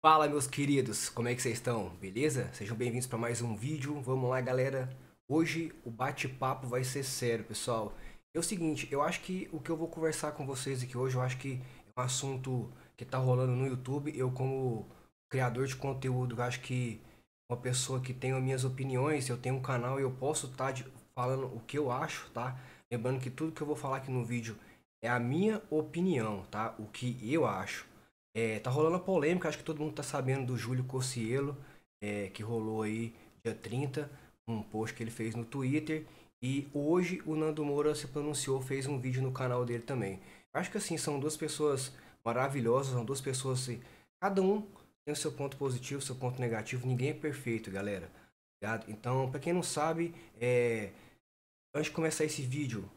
Fala meus queridos, como é que vocês estão? Beleza? Sejam bem-vindos para mais um vídeo. Vamos lá, galera. Hoje o bate-papo vai ser sério, pessoal. É o seguinte, eu acho que o que eu vou conversar com vocês aqui hoje, eu acho que é um assunto que tá rolando no YouTube. Eu como criador de conteúdo, eu acho que uma pessoa que tenho minhas opiniões, eu tenho um canal e eu posso estar tá falando o que eu acho, tá? Lembrando que tudo que eu vou falar aqui no vídeo é a minha opinião, tá? O que eu acho. É, tá rolando a polêmica, acho que todo mundo tá sabendo do Júlio Cossielo, é, que rolou aí dia 30, um post que ele fez no Twitter. E hoje o Nando Moura se pronunciou, fez um vídeo no canal dele também. Acho que assim, são duas pessoas maravilhosas, são duas pessoas, assim, cada um tem o seu ponto positivo, seu ponto negativo. Ninguém é perfeito, galera. Então, para quem não sabe, é... antes de começar esse vídeo,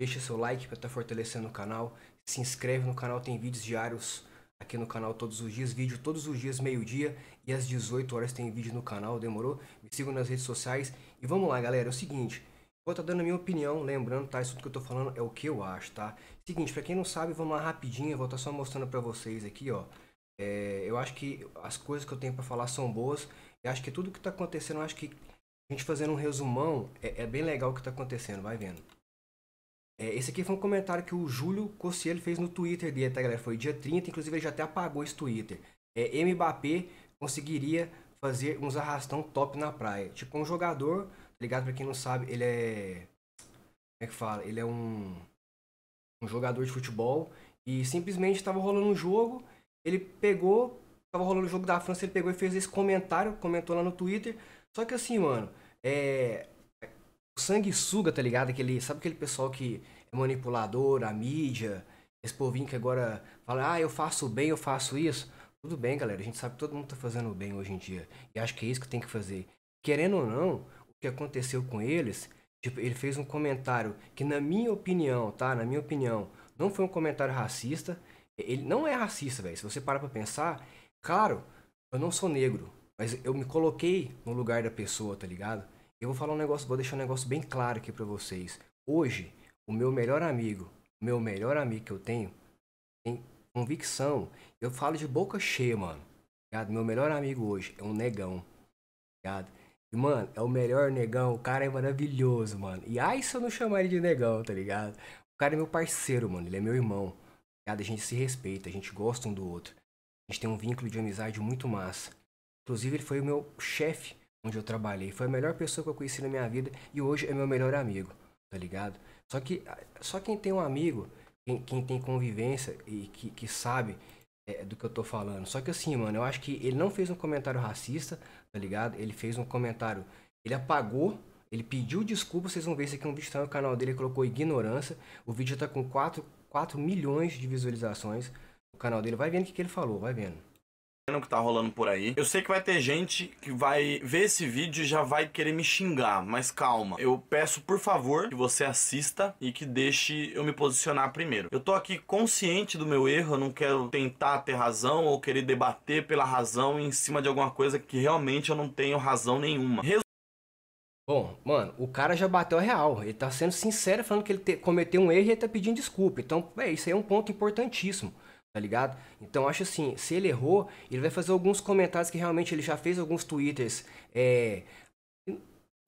deixa seu like para estar tá fortalecendo o canal. Se inscreve no canal, tem vídeos diários aqui no canal todos os dias. Vídeo todos os dias, meio-dia e às 18 horas tem vídeo no canal, demorou? Me sigam nas redes sociais. E vamos lá, galera, é o seguinte... Vou estar tá dando a minha opinião, lembrando, tá? Isso tudo que eu tô falando é o que eu acho, tá? Seguinte, para quem não sabe, vamos lá rapidinho, eu vou estar tá só mostrando para vocês aqui, ó. É, eu acho que as coisas que eu tenho para falar são boas. E acho que tudo que está acontecendo, acho que a gente fazendo um resumão, é, é bem legal o que está acontecendo, vai vendo. É, esse aqui foi um comentário que o Júlio Cossiello fez no Twitter dele, tá galera? Foi dia 30, inclusive ele já até apagou esse Twitter. É, Mbappé conseguiria fazer uns arrastão top na praia. Tipo, um jogador, tá ligado? Pra quem não sabe, ele é. Como é que fala? Ele é um, um jogador de futebol e simplesmente estava rolando um jogo ele pegou, tava rolando o jogo da França, ele pegou e fez esse comentário, comentou lá no Twitter. Só que assim, mano, é. O sangue suga, tá ligado? Aquele, sabe aquele pessoal que é manipulador, a mídia, esse povinho que agora fala, ah, eu faço bem, eu faço isso. Tudo bem, galera, a gente sabe que todo mundo tá fazendo bem hoje em dia. E acho que é isso que tem que fazer. Querendo ou não, o que aconteceu com eles, tipo, ele fez um comentário que, na minha opinião, tá? Na minha opinião, não foi um comentário racista. Ele não é racista, velho. Se você parar pra pensar, claro, eu não sou negro, mas eu me coloquei no lugar da pessoa, tá ligado? Eu vou falar um negócio, vou deixar um negócio bem claro aqui pra vocês. Hoje, o meu melhor amigo, meu melhor amigo que eu tenho, tem convicção. Eu falo de boca cheia, mano. Ligado? Meu melhor amigo hoje é um negão. Ligado? E, mano, é o melhor negão. O cara é maravilhoso, mano. E ai se eu não chamar ele de negão, tá ligado? O cara é meu parceiro, mano. Ele é meu irmão a gente se respeita, a gente gosta um do outro. A gente tem um vínculo de amizade muito massa. Inclusive, ele foi o meu chefe onde eu trabalhei. Foi a melhor pessoa que eu conheci na minha vida e hoje é meu melhor amigo, tá ligado? Só que só quem tem um amigo, quem, quem tem convivência e que, que sabe é, do que eu tô falando. Só que assim, mano, eu acho que ele não fez um comentário racista, tá ligado? Ele fez um comentário. Ele apagou ele pediu desculpa, vocês vão ver isso aqui um vídeo tá no canal dele, colocou ignorância. O vídeo tá com 4 4 milhões de visualizações no canal dele. Vai vendo o que, ele falou, vai vendo O que tá rolando por aí. Eu sei que vai ter gente que vai ver esse vídeo e já vai querer me xingar, mas calma. Eu peço, por favor, que você assista e que deixe eu me posicionar primeiro. Eu tô aqui consciente do meu erro, eu não quero tentar ter razão ou querer debater pela razão em cima de alguma coisa que realmente eu não tenho razão nenhuma. Bom, mano, o cara já bateu a real. Ele tá sendo sincero falando que ele te, cometeu um erro e ele tá pedindo desculpa. Então, é, isso aí é um ponto importantíssimo, tá ligado? Então, acho assim, se ele errou, ele vai fazer alguns comentários que realmente ele já fez alguns twitters é,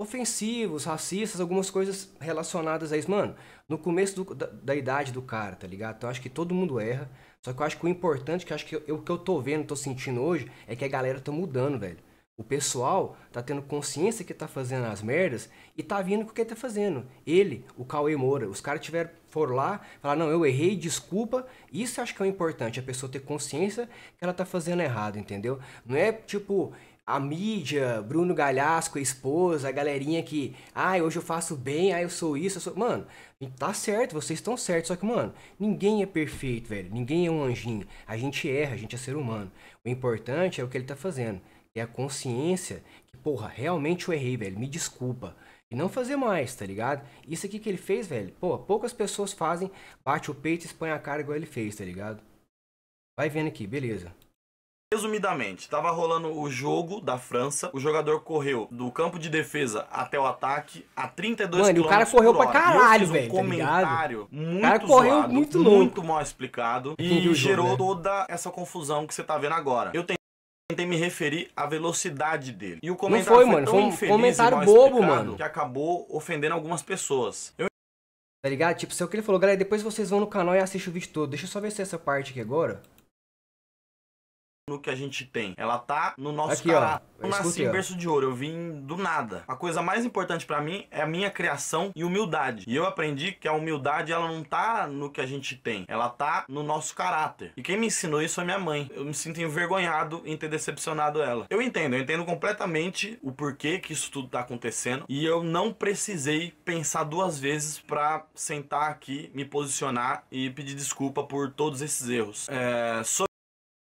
ofensivos, racistas, algumas coisas relacionadas a isso. Mano, no começo do, da, da, idade do cara, tá ligado? Então, acho que todo mundo erra. Só que eu acho que o importante, que acho que eu, o que eu tô vendo, tô sentindo hoje, é que a galera tá mudando, velho o pessoal tá tendo consciência que tá fazendo as merdas e tá vindo com o que tá fazendo. Ele, o Cauê Moura, os caras tiveram, foram lá, falaram, não, eu errei, desculpa. Isso eu acho que é o importante, a pessoa ter consciência que ela tá fazendo errado, entendeu? Não é tipo a mídia, Bruno Galhasco, a esposa, a galerinha que, ah, hoje eu faço bem, ah, eu sou isso, eu sou... Mano, tá certo, vocês estão certos, só que, mano, ninguém é perfeito, velho. Ninguém é um anjinho. A gente erra, a gente é ser humano. O importante é o que ele tá fazendo é a consciência que, porra, realmente eu errei, velho, me desculpa. E não fazer mais, tá ligado? Isso aqui que ele fez, velho, pô, poucas pessoas fazem, bate o peito e expõe a cara igual ele fez, tá ligado? Vai vendo aqui, beleza. Resumidamente, estava rolando o jogo da França. O jogador correu do campo de defesa até o ataque a 32 Mano, km. Mano, o cara correu pra caralho, um velho. Tá comentário tá muito o cara correu zoado, muito, louco. muito mal explicado e gerou jogo, né? toda essa confusão que você tá vendo agora. Eu tenho tentei me referir à velocidade dele. E o comentário não foi, foi mano. foi um infeliz, comentário bobo, mano. Que acabou ofendendo algumas pessoas. Eu... Tá ligado? Tipo, se é o que ele falou, galera, depois vocês vão no canal e assistem o vídeo todo. Deixa eu só ver se é essa parte aqui agora no que a gente tem. Ela tá no nosso Aqui, Ó. Eu nasci em berço de ouro, eu vim do nada. A coisa mais importante para mim é a minha criação e humildade. E eu aprendi que a humildade ela não tá no que a gente tem, ela tá no nosso caráter. E quem me ensinou isso é minha mãe. Eu me sinto envergonhado em ter decepcionado ela. Eu entendo, eu entendo completamente o porquê que isso tudo tá acontecendo e eu não precisei pensar duas vezes para sentar aqui, me posicionar e pedir desculpa por todos esses erros. É, sobre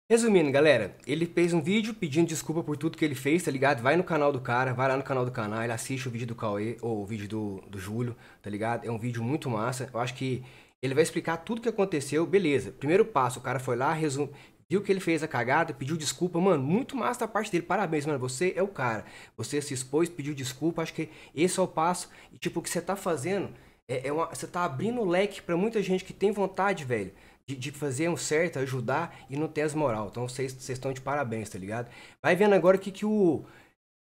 Resumindo, galera, ele fez um vídeo pedindo desculpa por tudo que ele fez, tá ligado? Vai no canal do cara, vai lá no canal do canal, ele assiste o vídeo do Cauê, ou o vídeo do, do Júlio, tá ligado? É um vídeo muito massa, eu acho que ele vai explicar tudo que aconteceu, beleza. Primeiro passo, o cara foi lá, resume, viu que ele fez a cagada, pediu desculpa, mano, muito massa a parte dele, parabéns, mano, você é o cara. Você se expôs, pediu desculpa, acho que esse é o passo, e tipo, o que você tá fazendo, é, é uma, você tá abrindo o leque para muita gente que tem vontade, velho, de, de fazer um certo, ajudar e não ter as moral. Então vocês estão de parabéns, tá ligado? Vai vendo agora o que, que o,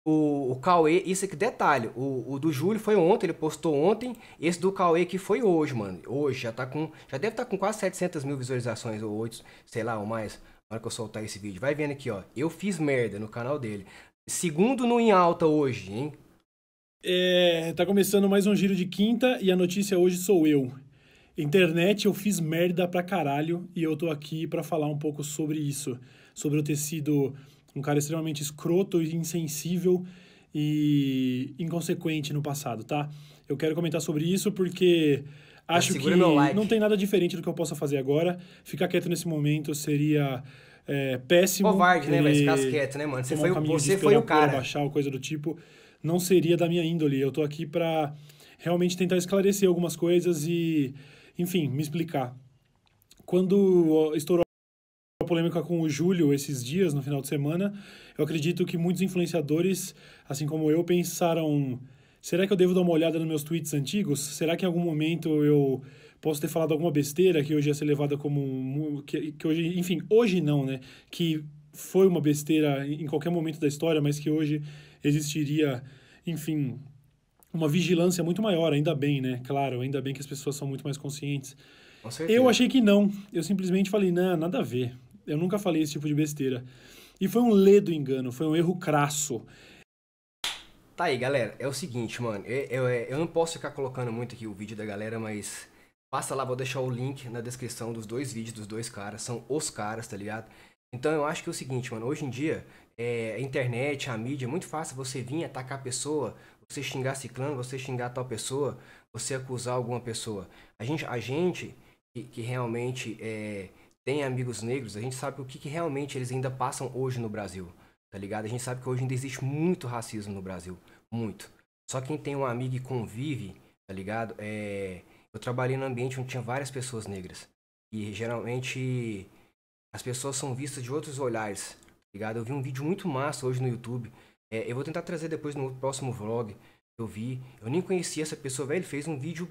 o, o Cauê, isso aqui, detalhe, o, o do Júlio foi ontem, ele postou ontem, esse do Cauê que foi hoje, mano. Hoje, já tá com, já deve estar tá com quase 700 mil visualizações, ou 8, sei lá, ou mais, na hora que eu soltar esse vídeo. Vai vendo aqui, ó, eu fiz merda no canal dele. Segundo no Em Alta hoje, hein? É, tá começando mais um giro de quinta e a notícia hoje sou eu. Internet, eu fiz merda pra caralho e eu tô aqui para falar um pouco sobre isso. Sobre eu ter sido um cara extremamente escroto e insensível e inconsequente no passado, tá? Eu quero comentar sobre isso porque tá acho que like. não tem nada diferente do que eu possa fazer agora. Ficar quieto nesse momento seria é, péssimo. Covarde, né? Mas ficar quieto, né, mano? Você foi, um você foi o cara. Baixar ou coisa do tipo não seria da minha índole. Eu tô aqui pra realmente tentar esclarecer algumas coisas e enfim, me explicar. Quando estourou a polêmica com o Júlio esses dias, no final de semana, eu acredito que muitos influenciadores, assim como eu, pensaram: será que eu devo dar uma olhada nos meus tweets antigos? Será que em algum momento eu posso ter falado alguma besteira que hoje ia ser levada como. Que, que hoje, enfim, hoje não, né? Que foi uma besteira em qualquer momento da história, mas que hoje existiria, enfim, uma vigilância muito maior, ainda bem, né? Claro, ainda bem que as pessoas são muito mais conscientes. Com certeza. eu achei que não. Eu simplesmente falei, não, nada a ver. Eu nunca falei esse tipo de besteira. E foi um ledo engano, foi um erro crasso. Tá aí, galera. É o seguinte, mano. Eu, eu, é, eu não posso ficar colocando muito aqui o vídeo da galera, mas passa lá, vou deixar o link na descrição dos dois vídeos dos dois caras. São os caras, tá ligado? Então eu acho que é o seguinte, mano. Hoje em dia, é, a internet, a mídia, é muito fácil você vir atacar a pessoa você xingar ciclano, você xingar tal pessoa, você acusar alguma pessoa. A gente, a gente que, que realmente é, tem amigos negros, a gente sabe o que, que realmente eles ainda passam hoje no Brasil, tá ligado? A gente sabe que hoje ainda existe muito racismo no Brasil, muito. Só quem tem um amigo e convive, tá ligado? É, eu trabalhei num ambiente onde tinha várias pessoas negras. E geralmente as pessoas são vistas de outros olhares, tá ligado? Eu vi um vídeo muito massa hoje no YouTube é, eu vou tentar trazer depois no próximo vlog. Eu vi, eu nem conhecia essa pessoa, velho. Ele fez um vídeo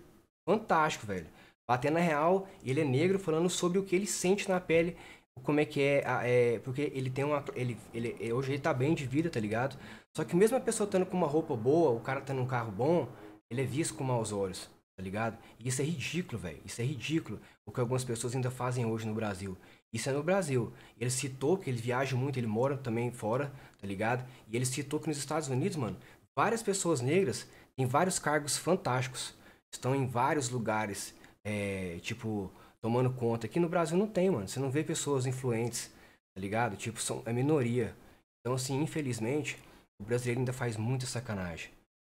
fantástico, velho. Batendo na real, ele é negro falando sobre o que ele sente na pele, como é que é, é porque ele tem uma, ele, ele, é, hoje ele tá bem de vida, tá ligado? Só que mesmo a pessoa estando com uma roupa boa, o cara tendo um carro bom, ele é visto com maus olhos, tá ligado? E isso é ridículo, velho. Isso é ridículo o que algumas pessoas ainda fazem hoje no Brasil. Isso é no Brasil. Ele citou que ele viaja muito, ele mora também fora, tá ligado? E ele citou que nos Estados Unidos, mano, várias pessoas negras têm vários cargos fantásticos. Estão em vários lugares, é, tipo, tomando conta. Aqui no Brasil não tem, mano. Você não vê pessoas influentes, tá ligado? Tipo, são, é minoria. Então, assim, infelizmente, o brasileiro ainda faz muita sacanagem.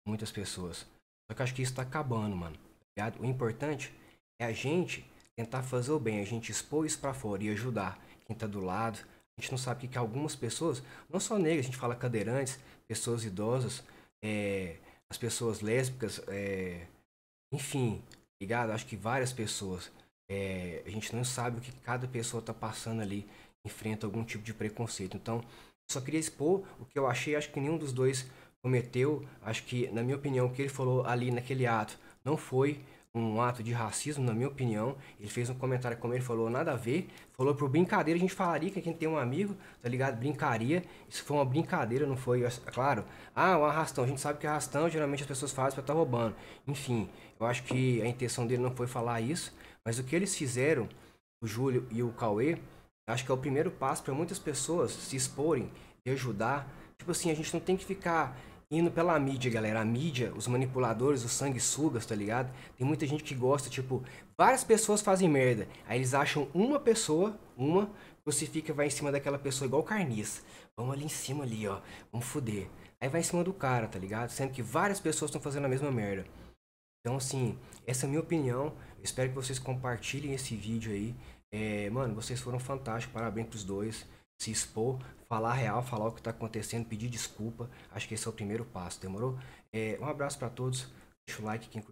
Muitas pessoas. Só que eu acho que isso tá acabando, mano. Tá o importante é a gente tentar fazer o bem, a gente expor isso para fora e ajudar quem está do lado. A gente não sabe que, que algumas pessoas, não só negras, a gente fala cadeirantes, pessoas idosas, é, as pessoas lésbicas, é, enfim, ligado? Acho que várias pessoas. É, a gente não sabe o que cada pessoa está passando ali, enfrenta algum tipo de preconceito. Então, só queria expor o que eu achei, acho que nenhum dos dois cometeu. Acho que, na minha opinião, o que ele falou ali naquele ato não foi um ato de racismo, na minha opinião. Ele fez um comentário como ele falou, nada a ver. Falou por brincadeira, a gente falaria que a gente tem um amigo, tá ligado? Brincaria. Isso foi uma brincadeira, não foi, é claro. Ah, um arrastão. A gente sabe que arrastão geralmente as pessoas fazem para estar tá roubando. Enfim, eu acho que a intenção dele não foi falar isso. Mas o que eles fizeram, o Júlio e o Cauê, acho que é o primeiro passo para muitas pessoas se exporem e ajudar. Tipo assim, a gente não tem que ficar indo pela mídia, galera. A mídia, os manipuladores, os sanguessugas, tá ligado? Tem muita gente que gosta, tipo, várias pessoas fazem merda. Aí eles acham uma pessoa, uma, crucifica e vai em cima daquela pessoa igual carniça. Vamos ali em cima ali, ó. Vamos foder. Aí vai em cima do cara, tá ligado? Sendo que várias pessoas estão fazendo a mesma merda. Então, assim, essa é a minha opinião. Eu espero que vocês compartilhem esse vídeo aí. É, mano, vocês foram fantásticos. Parabéns pros dois se expor, falar real, falar o que está acontecendo, pedir desculpa. Acho que esse é o primeiro passo, demorou? É, um abraço para todos. Deixa o like, quem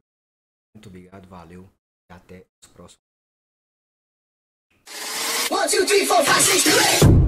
Muito obrigado, valeu e até os próximos. One, two, three, four, five, six,